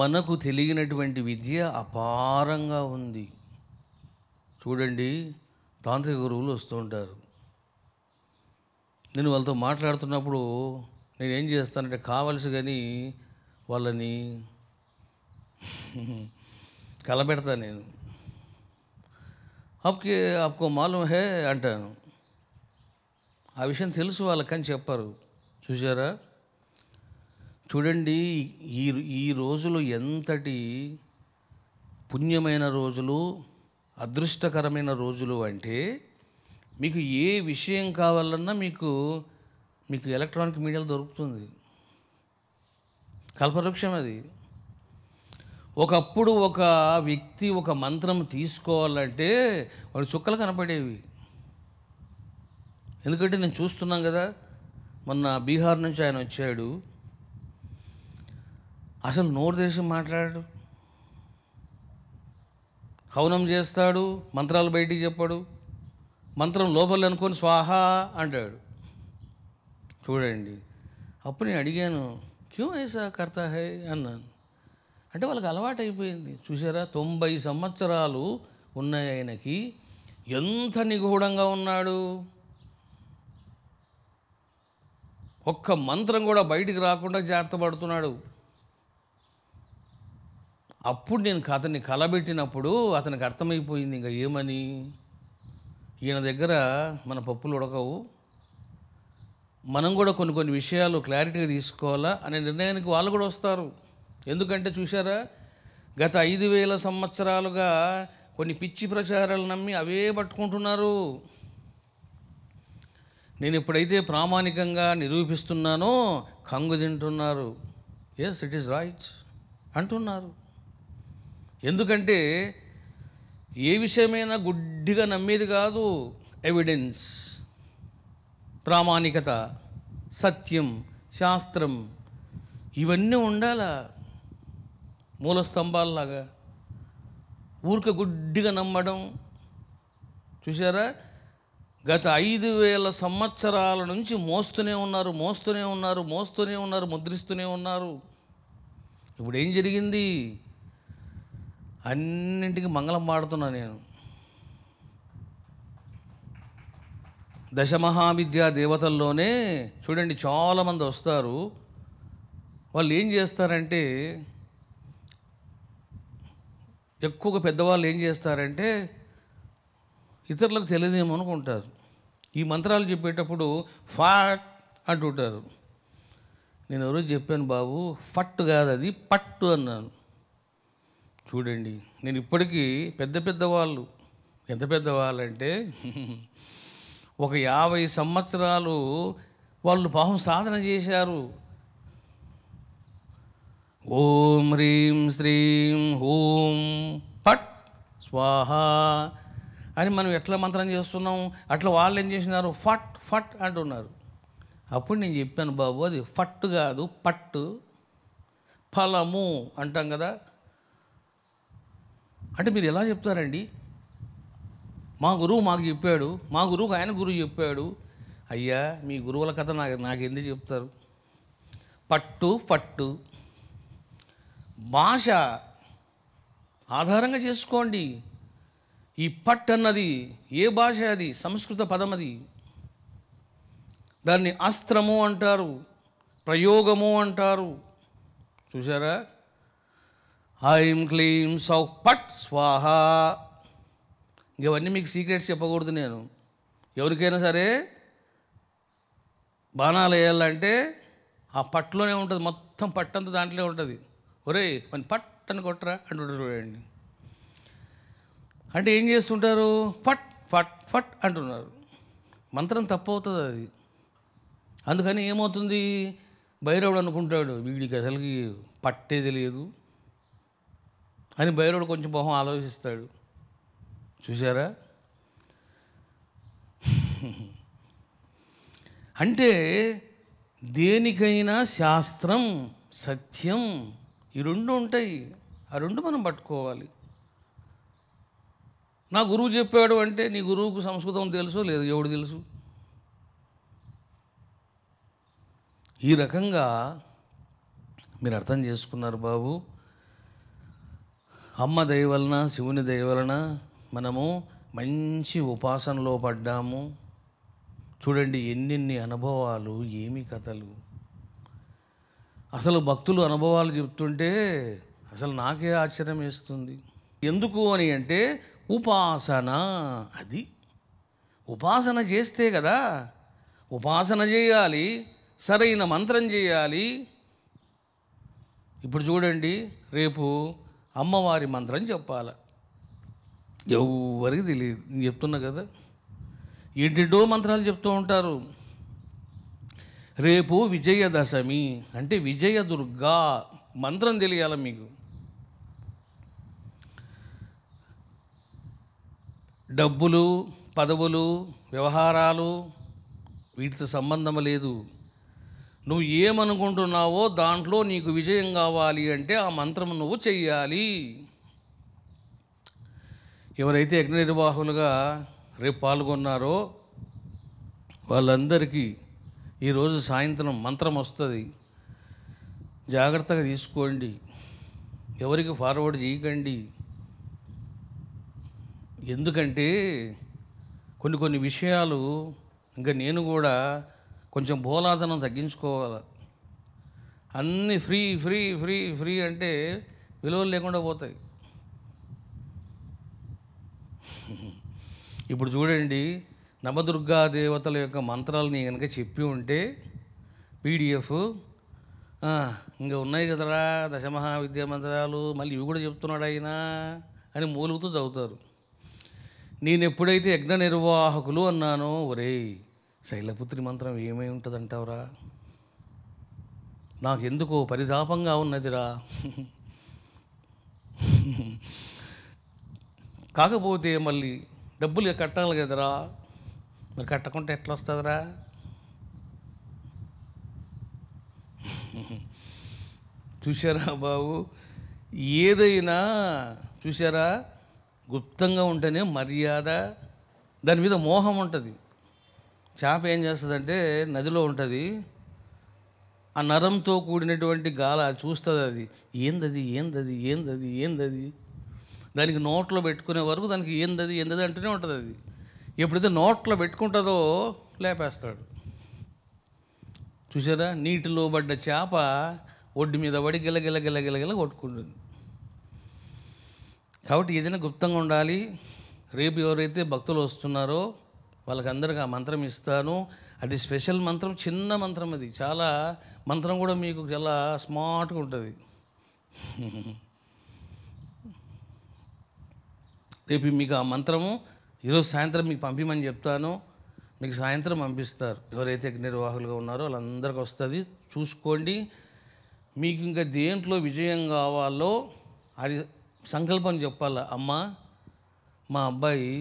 మనకు తెలియనటువంటి విద్య అపారంగా ఉంది చూడండి తాంత్రిక గురువులు వస్తూ ఉంటారు నేను వాళ్ళతో మాట్లాడుతున్నప్పుడు నేనేం చేస్తానంటే కావలసి కానీ వాళ్ళని కలబెడతాను నేను అప్పుకి అప్పుకో మాలు హే అంటాను ఆ విషయం తెలుసు వాళ్ళకని చెప్పారు చూసారా చూడండి ఈ ఈ రోజులు ఎంతటి పుణ్యమైన రోజులు అదృష్టకరమైన రోజులు అంటే మీకు ఏ విషయం కావాలన్నా మీకు మీకు ఎలక్ట్రానిక్ మీడియాలు దొరుకుతుంది కల్పవృక్షం అది ఒకప్పుడు ఒక వ్యక్తి ఒక మంత్రం తీసుకోవాలంటే వాడి చుక్కలు కనపడేవి ఎందుకంటే నేను చూస్తున్నాం కదా మొన్న బీహార్ నుంచి ఆయన వచ్చాడు అసలు నోరు తెలిసి మాట్లాడాడు హవనం చేస్తాడు మంత్రాలు బయటికి చెప్పాడు మంత్రం లోపల అనుకొని స్వాహా అంటాడు చూడండి అప్పుడు నేను అడిగాను క్యూ ఐసా కర్తా హై అన్నాను అంటే వాళ్ళకి అలవాటు అయిపోయింది చూసారా తొంభై సంవత్సరాలు ఉన్నాయి ఆయనకి ఎంత నిగూఢంగా ఉన్నాడు ఒక్క మంత్రం కూడా బయటికి రాకుండా జాగ్రత్త పడుతున్నాడు అప్పుడు నేను అతన్ని కలబెట్టినప్పుడు అతనికి అర్థమైపోయింది ఇంకా ఏమని ఈయన దగ్గర మన పప్పులు ఉడకవు మనం కూడా కొన్ని కొన్ని విషయాలు క్లారిటీగా తీసుకోవాలా అనే నిర్ణయానికి వాళ్ళు కూడా వస్తారు ఎందుకంటే చూసారా గత ఐదు వేల సంవత్సరాలుగా కొన్ని పిచ్చి ప్రచారాలు నమ్మి అవే పట్టుకుంటున్నారు నేను ఎప్పుడైతే ప్రామాణికంగా నిరూపిస్తున్నానో కంగు తింటున్నారు ఎస్ ఇట్ ఈస్ రైట్ అంటున్నారు ఎందుకంటే ఏ విషయమైనా గుడ్డిగా నమ్మేది కాదు ఎవిడెన్స్ ప్రామాణికత సత్యం శాస్త్రం ఇవన్నీ ఉండాలా మూల స్తంభాలలాగా ఊరిక గుడ్డిగా నమ్మడం చూసారా గత ఐదు వేల సంవత్సరాల నుంచి మోస్తూనే ఉన్నారు మోస్తూనే ఉన్నారు మోస్తూనే ఉన్నారు ముద్రిస్తూనే ఉన్నారు ఇప్పుడు ఏం జరిగింది అన్నింటికి మంగళం పాడుతున్నా నేను దశమహావిద్యా దేవతల్లోనే చూడండి చాలామంది వస్తారు వాళ్ళు ఏం చేస్తారంటే ఎక్కువగా పెద్దవాళ్ళు ఏం చేస్తారంటే ఇతరులకు తెలియదేమో అనుకుంటారు ఈ మంత్రాలు చెప్పేటప్పుడు ఫాట్ అంటుంటారు నేను ఎవరో చెప్పాను బాబు ఫట్ కాదు అది పట్టు అన్నాను చూడండి నేను ఇప్పటికీ పెద్ద పెద్దవాళ్ళు ఎంత పెద్దవాళ్ళంటే ఒక యాభై సంవత్సరాలు వాళ్ళు పాపం సాధన చేశారు ఓం హ్రీం శ్రీం హూం పట్ స్వాహ అని మనం ఎట్లా మంత్రం చేస్తున్నాం అట్లా వాళ్ళు ఏం చేసినారు ఫట్ ఫట్ అంటున్నారు అప్పుడు నేను చెప్పాను బాబు అది ఫట్ కాదు పట్టు ఫలము అంటాం కదా అంటే మీరు ఎలా చెప్తారండి మా గురువు మాకు చెప్పాడు మా గురువుకు ఆయన గురువు చెప్పాడు అయ్యా మీ గురువుల కథ నాకు నాకు ఎందుకు చెప్తారు పట్టు పట్టు భాష ఆధారంగా చేసుకోండి ఈ పట్ అన్నది ఏ భాష అది సంస్కృత పదం అది దాన్ని అస్త్రము అంటారు ప్రయోగము అంటారు చూసారా ఐం క్లీం సౌ పట్ స్వాహ ఇవన్నీ మీకు సీక్రెట్స్ చెప్పకూడదు నేను ఎవరికైనా సరే బాణాలు వేయాలంటే ఆ పట్టులోనే ఉంటుంది మొత్తం పట్టంతా దాంట్లో ఉంటుంది ఒరే మన పట్ అని కొట్టరా అంటుంటారు చూడండి అంటే ఏం చేస్తుంటారు ఫట్ ఫట్ ఫట్ అంటున్నారు మంత్రం తప్పవుతుంది అది అందుకని ఏమవుతుంది భైరవుడు అనుకుంటాడు వీడికి అసలుకి పట్టే తెలియదు అని భైరవుడు కొంచెం మొహం ఆలోచిస్తాడు చూసారా అంటే దేనికైనా శాస్త్రం సత్యం ఈ రెండు ఉంటాయి ఆ రెండు మనం పట్టుకోవాలి నా గురువు చెప్పాడు అంటే నీ గురువుకు సంస్కృతం తెలుసు లేదు ఎవడు తెలుసు ఈ రకంగా మీరు అర్థం చేసుకున్నారు బాబు అమ్మ దయవలన శివుని దయవలన మనము మంచి ఉపాసనలో పడ్డాము చూడండి ఎన్నెన్ని అనుభవాలు ఏమి కథలు అసలు భక్తులు అనుభవాలు చెప్తుంటే అసలు నాకే ఆశ్చర్యం వేస్తుంది ఎందుకు అని అంటే ఉపాసన అది ఉపాసన చేస్తే కదా ఉపాసన చేయాలి సరైన మంత్రం చేయాలి ఇప్పుడు చూడండి రేపు అమ్మవారి మంత్రం చెప్పాలి ఎవరికి తెలియదు నేను చెప్తున్నా కదా ఏంటేంటో మంత్రాలు చెప్తూ ఉంటారు రేపు విజయదశమి అంటే విజయదుర్గా మంత్రం తెలియాలి మీకు డబ్బులు పదవులు వ్యవహారాలు వీటితో సంబంధం లేదు నువ్వు ఏమనుకుంటున్నావో దాంట్లో నీకు విజయం కావాలి అంటే ఆ మంత్రం నువ్వు చెయ్యాలి ఎవరైతే యజ్ఞ నిర్వాహకులుగా రేపు పాల్గొన్నారో వాళ్ళందరికీ ఈరోజు సాయంత్రం మంత్రం వస్తుంది జాగ్రత్తగా తీసుకోండి ఎవరికి ఫార్వర్డ్ చేయకండి ఎందుకంటే కొన్ని కొన్ని విషయాలు ఇంకా నేను కూడా కొంచెం బోలాధనం తగ్గించుకోవాలి అన్నీ ఫ్రీ ఫ్రీ ఫ్రీ ఫ్రీ అంటే విలువలు లేకుండా పోతాయి ఇప్పుడు చూడండి నవదుర్గా దేవతల యొక్క మంత్రాలు నేను కనుక చెప్పి ఉంటే పీడిఎఫ్ ఇంకా ఉన్నాయి కదరా దశమహావిద్య మంత్రాలు మళ్ళీ ఇవి కూడా చెప్తున్నాడు ఆయన అని మూలుగుతూ చదువుతారు నేను ఎప్పుడైతే యజ్ఞ నిర్వాహకులు అన్నానో ఒరే శైలపుత్రి మంత్రం ఏమై అంటావురా నాకెందుకో పరితాపంగా ఉన్నదిరా కాకపోతే మళ్ళీ డబ్బులు కట్టాలి కదరా మరి కట్టకుంటే ఎట్లా వస్తుందిరా చూసారా బాబు ఏదైనా చూసారా గుప్తంగా ఉంటేనే మర్యాద దాని మీద మోహం ఉంటుంది చేప ఏం చేస్తుందంటే నదిలో ఉంటుంది ఆ నరంతో కూడినటువంటి గాల చూస్తుంది అది ఏందది ఏందది ఏందది ఏందది దానికి నోట్లో పెట్టుకునే వరకు దానికి ఏందది ఏందది అంటూనే ఉంటుంది అది ఎప్పుడైతే నోట్లో పెట్టుకుంటుందో లేపేస్తాడు చూసారా నీటిలో పడ్డ చేప ఒడ్డు మీద పడి గిలగిల గిల కొట్టుకుంటుంది కాబట్టి ఏదైనా గుప్తంగా ఉండాలి రేపు ఎవరైతే భక్తులు వస్తున్నారో వాళ్ళకందరికి ఆ మంత్రం ఇస్తాను అది స్పెషల్ మంత్రం చిన్న మంత్రం అది చాలా మంత్రం కూడా మీకు చాలా స్మార్ట్గా ఉంటుంది రేపు మీకు ఆ మంత్రము ఈరోజు సాయంత్రం మీకు పంపిమని చెప్తాను మీకు సాయంత్రం పంపిస్తారు ఎవరైతే నిర్వాహకులుగా ఉన్నారో వాళ్ళందరికీ వస్తుంది చూసుకోండి మీకు ఇంకా దేంట్లో విజయం కావాలో అది సంకల్పం చెప్పాల అమ్మ మా అబ్బాయి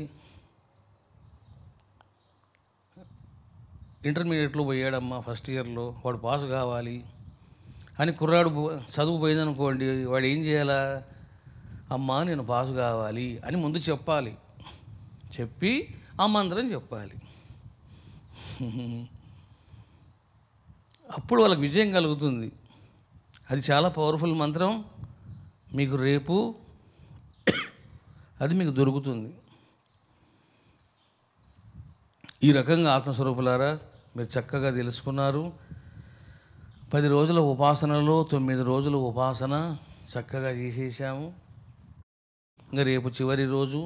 ఇంటర్మీడియట్లో పోయాడమ్మా ఫస్ట్ ఇయర్లో వాడు పాస్ కావాలి అని కుర్రాడు చదువు పోయిందనుకోండి వాడు ఏం చేయాలా అమ్మ నేను పాస్ కావాలి అని ముందు చెప్పాలి చెప్పి ఆ మంత్రం చెప్పాలి అప్పుడు వాళ్ళకి విజయం కలుగుతుంది అది చాలా పవర్ఫుల్ మంత్రం మీకు రేపు అది మీకు దొరుకుతుంది ఈ రకంగా ఆత్మస్వరూపులారా మీరు చక్కగా తెలుసుకున్నారు పది రోజుల ఉపాసనలో తొమ్మిది రోజుల ఉపాసన చక్కగా చేసేసాము ఇంకా రేపు చివరి రోజు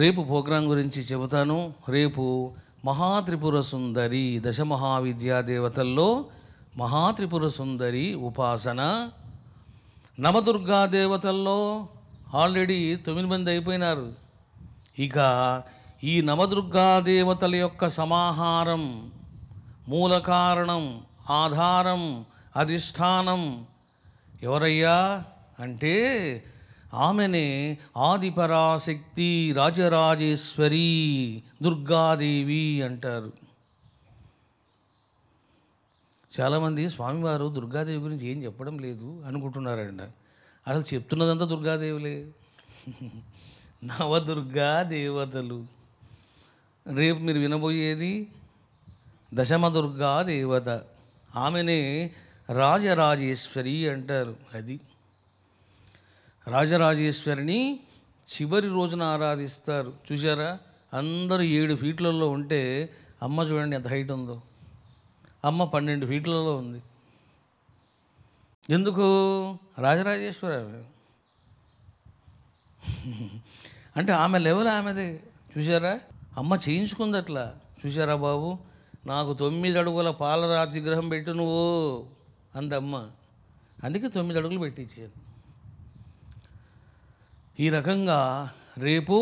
రేపు ప్రోగ్రాం గురించి చెబుతాను రేపు మహాత్రిపుర సుందరి దశ దేవతల్లో మహాత్రిపుర సుందరి ఉపాసన నవదుర్గా దేవతల్లో ఆల్రెడీ తొమ్మిది మంది అయిపోయినారు ఇక ఈ నవదుర్గా దేవతల యొక్క సమాహారం మూల కారణం ఆధారం అధిష్టానం ఎవరయ్యా అంటే ఆమెనే ఆదిపరాశక్తి రాజరాజేశ్వరి దుర్గాదేవి అంటారు చాలామంది స్వామివారు దుర్గాదేవి గురించి ఏం చెప్పడం లేదు అనుకుంటున్నారంట అసలు చెప్తున్నదంతా దుర్గాదేవులే [laughs] నవదుర్గా దేవతలు రేపు మీరు వినబోయేది దశమదుర్గా దేవత ఆమెనే రాజరాజేశ్వరి అంటారు అది రాజరాజేశ్వరిని చివరి రోజున ఆరాధిస్తారు చూసారా అందరూ ఏడు ఫీట్లలో ఉంటే అమ్మ చూడండి ఎంత హైట్ ఉందో అమ్మ పన్నెండు ఫీట్లలో ఉంది ఎందుకు రాజరాజేశ్వర అంటే ఆమె లెవెల్ ఆమెది చూసారా అమ్మ చేయించుకుంది అట్లా చూసారా బాబు నాకు తొమ్మిది అడుగుల పాలరాతి విగ్రహం పెట్టు నువ్వు అందమ్మ అందుకే తొమ్మిది అడుగులు పెట్టించాను ఈ రకంగా రేపు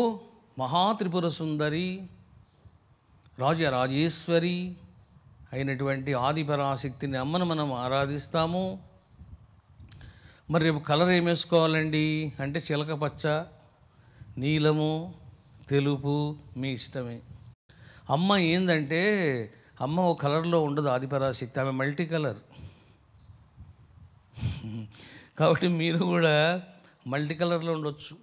మహాత్రిపుర సుందరి రాజ రాజేశ్వరి అయినటువంటి ఆదిపరాశక్తిని అమ్మను మనం ఆరాధిస్తాము మరి రేపు కలర్ ఏమేసుకోవాలండి అంటే చిలక పచ్చ నీలము తెలుపు మీ ఇష్టమే అమ్మ ఏందంటే అమ్మ ఓ కలర్లో ఉండదు ఆదిపరాశక్తి ఆమె మల్టీ కలర్ [laughs] కాబట్టి మీరు కూడా మల్టీ కలర్లో ఉండొచ్చు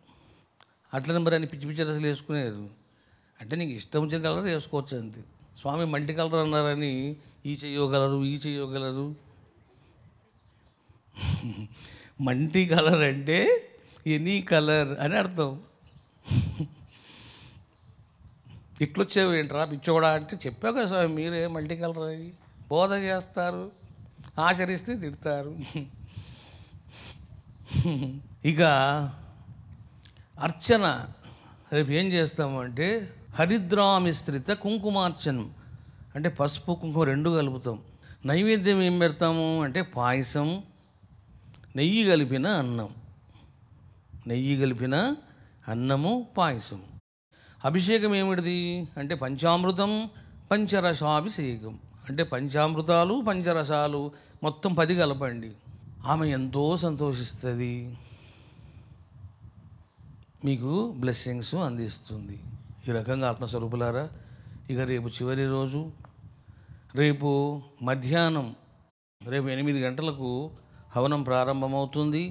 అట్లనే మరి అని పిచ్చి పిచ్చి రసలు వేసుకునేరు అంటే నీకు ఇష్టం వచ్చిన కలర్ వేసుకోవచ్చు అంతే స్వామి మల్టీ కలర్ అన్నారని ఈ చేయగలరు ఈ చేయగలరు మల్టీ కలర్ అంటే ఎనీ కలర్ అని అర్థం ఇట్లొచ్చేవి ఏంట్రా పిచ్చోడా అంటే చెప్పావు కదా స్వామి మీరే మల్టీ కలర్ అని బోధ చేస్తారు ఆచరిస్తే తిడతారు ఇక అర్చన రేపు ఏం చేస్తామంటే హరిద్రామిశ్రిత కుంకుమార్చనం అంటే పసుపు కుంకుమ రెండు కలుపుతాం నైవేద్యం ఏం పెడతాము అంటే పాయసం నెయ్యి కలిపిన అన్నం నెయ్యి కలిపిన అన్నము పాయసం అభిషేకం ఏమిటిది అంటే పంచామృతం పంచరసాభిషేకం అంటే పంచామృతాలు పంచరసాలు మొత్తం పది కలపండి ఆమె ఎంతో సంతోషిస్తుంది మీకు బ్లెస్సింగ్స్ అందిస్తుంది ఈ రకంగా ఆత్మస్వరూపులారా ఇక రేపు చివరి రోజు రేపు మధ్యాహ్నం రేపు ఎనిమిది గంటలకు హవనం ప్రారంభమవుతుంది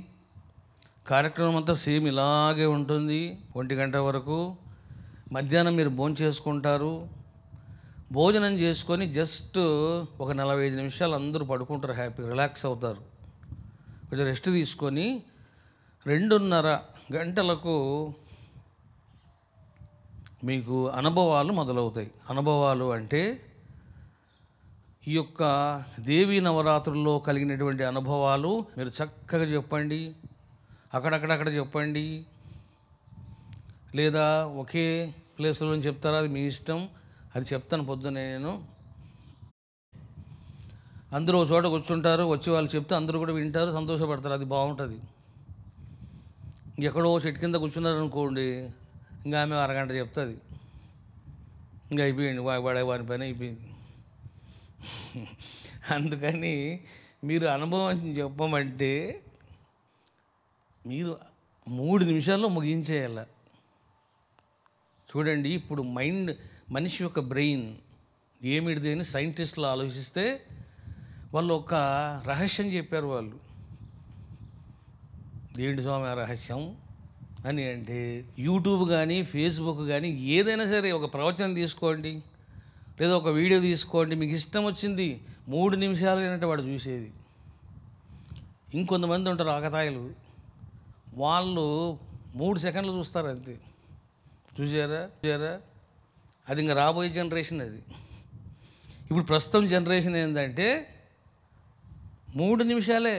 కార్యక్రమం అంతా సేమ్ ఇలాగే ఉంటుంది ఒంటి గంట వరకు మధ్యాహ్నం మీరు భోజనం చేసుకుంటారు భోజనం చేసుకొని జస్ట్ ఒక నలభై ఐదు నిమిషాలు అందరూ పడుకుంటారు హ్యాపీ రిలాక్స్ అవుతారు కొంచెం రెస్ట్ తీసుకొని రెండున్నర గంటలకు మీకు అనుభవాలు మొదలవుతాయి అనుభవాలు అంటే ఈ యొక్క దేవీ నవరాత్రుల్లో కలిగినటువంటి అనుభవాలు మీరు చక్కగా చెప్పండి అక్కడక్కడక్కడ చెప్పండి లేదా ఒకే ప్లేస్లో చెప్తారా అది మీ ఇష్టం అది చెప్తాను పొద్దునే నేను అందరూ చోట కూర్చుంటారు వచ్చి వాళ్ళు చెప్తే అందరూ కూడా వింటారు సంతోషపడతారు అది బాగుంటుంది ఇంకెక్కడో చెట్టు కింద కూర్చున్నారనుకోండి ఇంకా ఆమె అరగంట చెప్తుంది ఇంకా అయిపోయింది వాడే వాని పైన అయిపోయింది [laughs] అందుకని మీరు అనుభవం చెప్పమంటే మీరు మూడు నిమిషాల్లో ముగించేయాల చూడండి ఇప్పుడు మైండ్ మనిషి యొక్క బ్రెయిన్ ఏమిటిది అని సైంటిస్టులు ఆలోచిస్తే వాళ్ళు ఒక రహస్యం చెప్పారు వాళ్ళు దేవుడి స్వామి రహస్యం అని అంటే యూట్యూబ్ కానీ ఫేస్బుక్ కానీ ఏదైనా సరే ఒక ప్రవచనం తీసుకోండి లేదా ఒక వీడియో తీసుకోండి మీకు ఇష్టం వచ్చింది మూడు నిమిషాలు అంటే వాడు చూసేది ఇంకొంతమంది ఉంటారు ఆకతాయిలు వాళ్ళు మూడు సెకండ్లు చూస్తారు అంతే చూసారా చూసారా అది ఇంకా రాబోయే జనరేషన్ అది ఇప్పుడు ప్రస్తుతం జనరేషన్ ఏంటంటే మూడు నిమిషాలే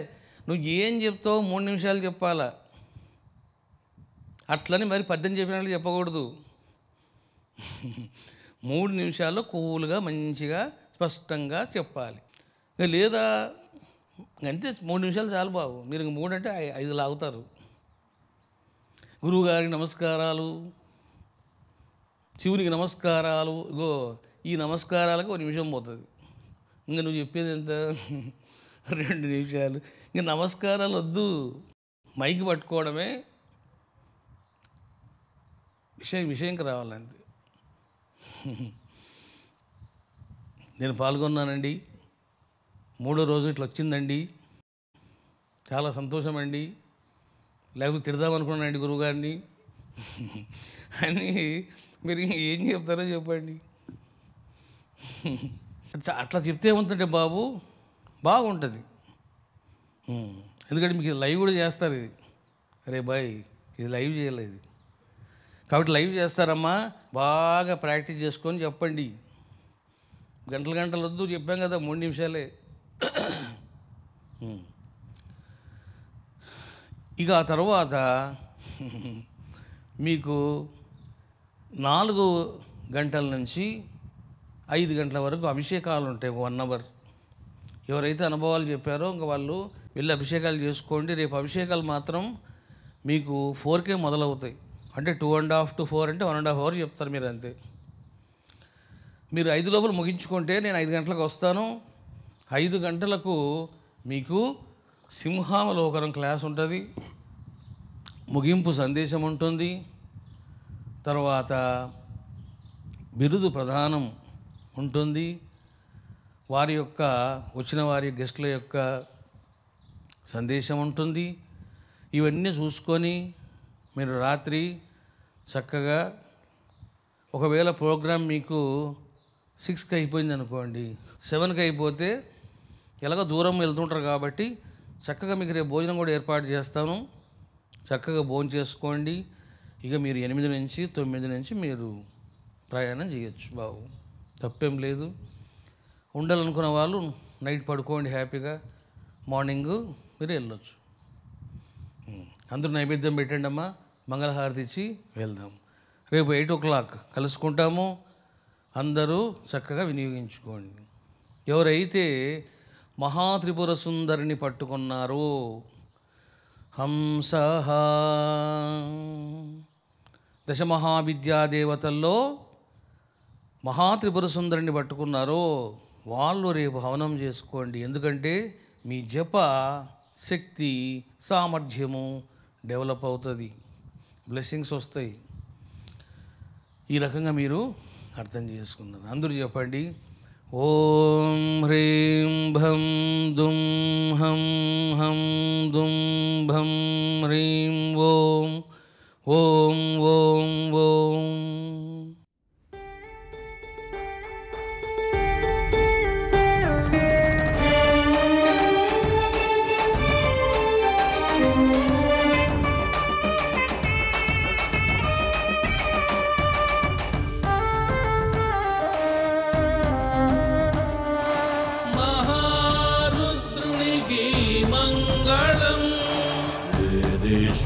నువ్వు ఏం చెప్తావు మూడు నిమిషాలు చెప్పాలా అట్లని మరి పద్దెనిమిది చెప్పినట్లు చెప్పకూడదు [laughs] మూడు నిమిషాల్లో కూల్గా మంచిగా స్పష్టంగా చెప్పాలి లేదా అంతే మూడు నిమిషాలు చాలు బాబు మీరు మూడు అంటే ఐదు లాగుతారు గురువుగారికి నమస్కారాలు శివునికి నమస్కారాలు ఇగో ఈ నమస్కారాలకు ఒక నిమిషం పోతుంది ఇంకా నువ్వు చెప్పేది ఎంత [laughs] రెండు నిమిషాలు ఇంక నమస్కారాలు వద్దు మైకి పట్టుకోవడమే విషయం విషయంకి రావాలంతే నేను పాల్గొన్నానండి మూడో రోజు ఇట్లా వచ్చిందండి చాలా సంతోషం అండి లేకపోతే తిడదామనుకున్నానండి గురువుగారిని అని మీరు ఏం చెప్తారో చెప్పండి అట్లా చెప్తే ఏముందంటే బాబు బాగుంటుంది ఎందుకంటే మీకు లైవ్ కూడా చేస్తారు ఇది అరే బాయ్ ఇది లైవ్ ఇది కాబట్టి లైవ్ చేస్తారమ్మా బాగా ప్రాక్టీస్ చేసుకొని చెప్పండి గంటలు గంటలు వద్దు చెప్పాం కదా మూడు నిమిషాలే ఇక ఆ తర్వాత మీకు నాలుగు గంటల నుంచి ఐదు గంటల వరకు అభిషేకాలు ఉంటాయి వన్ అవర్ ఎవరైతే అనుభవాలు చెప్పారో ఇంకా వాళ్ళు వెళ్ళి అభిషేకాలు చేసుకోండి రేపు అభిషేకాలు మాత్రం మీకు ఫోర్కే మొదలవుతాయి అంటే two and half to four అంటే వన్ అండ్ హాఫ్ అవర్ చెప్తారు మీరు అంతే మీరు ఐదు లోపల ముగించుకుంటే నేను ఐదు గంటలకు వస్తాను ఐదు గంటలకు మీకు సింహావలోకరం క్లాస్ ఉంటుంది ముగింపు సందేశం ఉంటుంది తర్వాత బిరుదు ప్రధానం ఉంటుంది వారి యొక్క వచ్చిన వారి గెస్టుల యొక్క సందేశం ఉంటుంది ఇవన్నీ చూసుకొని మీరు రాత్రి చక్కగా ఒకవేళ ప్రోగ్రాం మీకు సిక్స్కి అయిపోయింది అనుకోండి సెవెన్కి అయిపోతే ఎలాగో దూరం వెళ్తుంటారు కాబట్టి చక్కగా మీకు రేపు భోజనం కూడా ఏర్పాటు చేస్తాను చక్కగా భోజనం చేసుకోండి ఇక మీరు ఎనిమిది నుంచి తొమ్మిది నుంచి మీరు ప్రయాణం చేయొచ్చు బాబు తప్పేం లేదు ఉండాలనుకున్న వాళ్ళు నైట్ పడుకోండి హ్యాపీగా మార్నింగ్ మీరు వెళ్ళొచ్చు అందరూ నైవేద్యం పెట్టండి అమ్మా మంగళహారతి ఇచ్చి వెళ్దాం రేపు ఎయిట్ ఓ క్లాక్ కలుసుకుంటాము అందరూ చక్కగా వినియోగించుకోండి ఎవరైతే మహాత్రిపుర సుందరిని పట్టుకున్నారో హంస దశమహావిద్యాదేవతల్లో మహాత్రిపుర సుందరిని పట్టుకున్నారో వాళ్ళు రేపు హవనం చేసుకోండి ఎందుకంటే మీ జప శక్తి సామర్థ్యము డెవలప్ అవుతుంది బ్లెస్సింగ్స్ వస్తాయి ఈ రకంగా మీరు అర్థం చేసుకున్నారు అందరూ చెప్పండి ఓం హ్రీం భం దుం హం హం దుం భం హ్రీం ఓం ఓం ఓం ఓం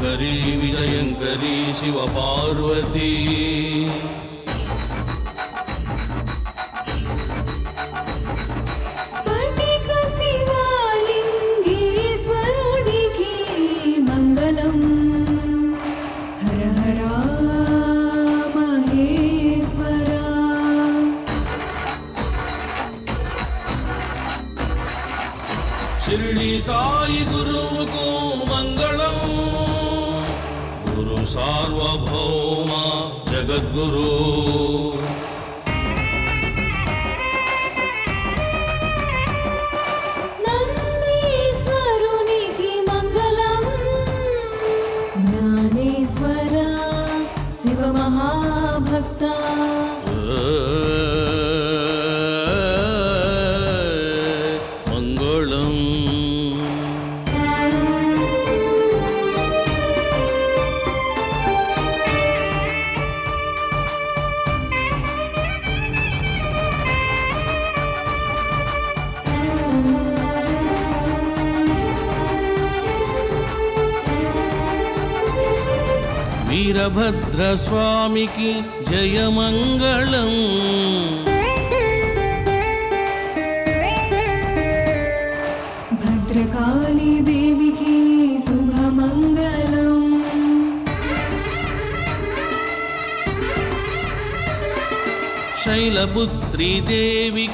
करी विजयं शिवपार्वती भद्रस्वामिकी जयमङ्गलम् भद्रकाली देवि की शुभमङ्गलम् शैलपुत्री देवि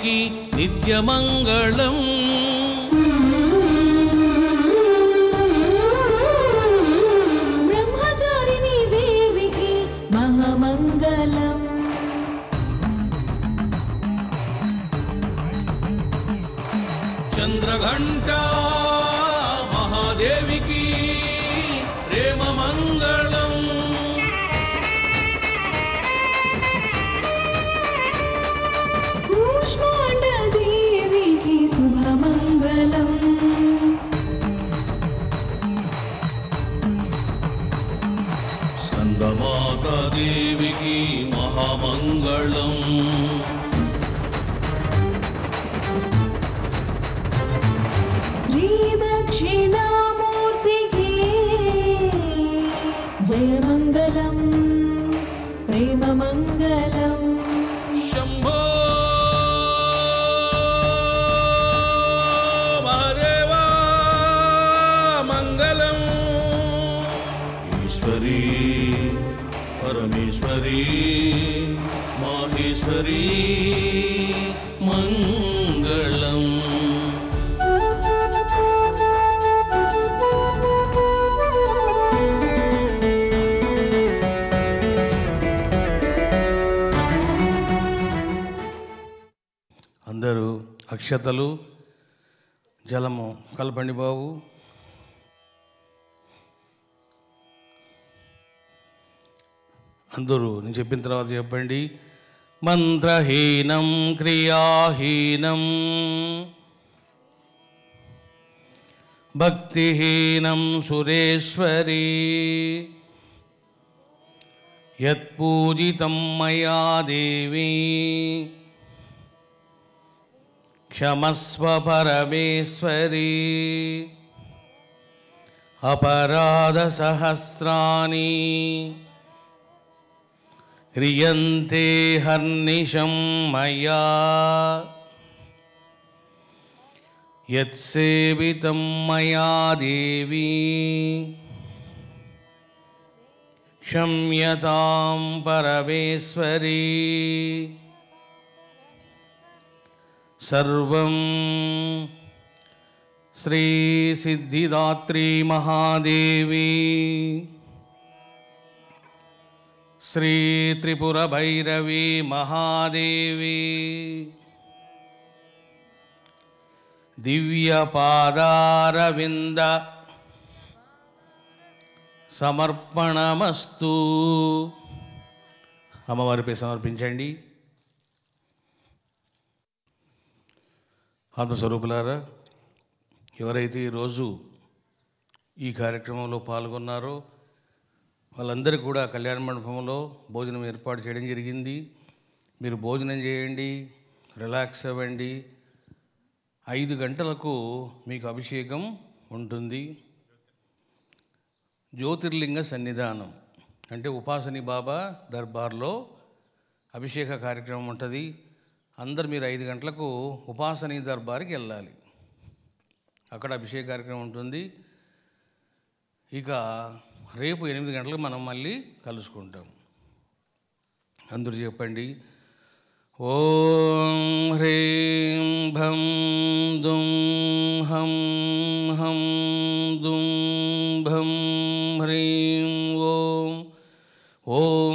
అక్షతలు జలము కలపండి బాబు అందరూ నేను చెప్పిన తర్వాత చెప్పండి మంత్రహీనం క్రియాహీనం భక్తిహీనం సురేశ్వరీ యత్పూజితం మయా దేవీ क्षमस्व परमेश्वरी अपराधसहस्राणि क्रियन्ते हर्निशं मया यत्सेवितं मया देवी क्षम्यतां परमेश्वरी సర్వం శ్రీ సిద్ధిదాత్రి మహాదేవి శ్రీ త్రిపుర భైరవి మహాదేవి దివ్యపాదారవింద సమర్పణమస్తు అమ్మవారిపై సమర్పించండి ఆత్మస్వరూపులారా ఎవరైతే ఈరోజు ఈ కార్యక్రమంలో పాల్గొన్నారో వాళ్ళందరూ కూడా కళ్యాణ మండపంలో భోజనం ఏర్పాటు చేయడం జరిగింది మీరు భోజనం చేయండి రిలాక్స్ అవ్వండి ఐదు గంటలకు మీకు అభిషేకం ఉంటుంది జ్యోతిర్లింగ సన్నిధానం అంటే ఉపాసని బాబా దర్బార్లో అభిషేక కార్యక్రమం ఉంటుంది అందరు మీరు ఐదు గంటలకు ఉపాసనీ దర్బార్కి వెళ్ళాలి అక్కడ అభిషేక కార్యక్రమం ఉంటుంది ఇక రేపు ఎనిమిది గంటలకు మనం మళ్ళీ కలుసుకుంటాం అందరూ చెప్పండి ఓం హ్రీం భం దుం హం హం దుం భం హ్రీం ఓం ఓం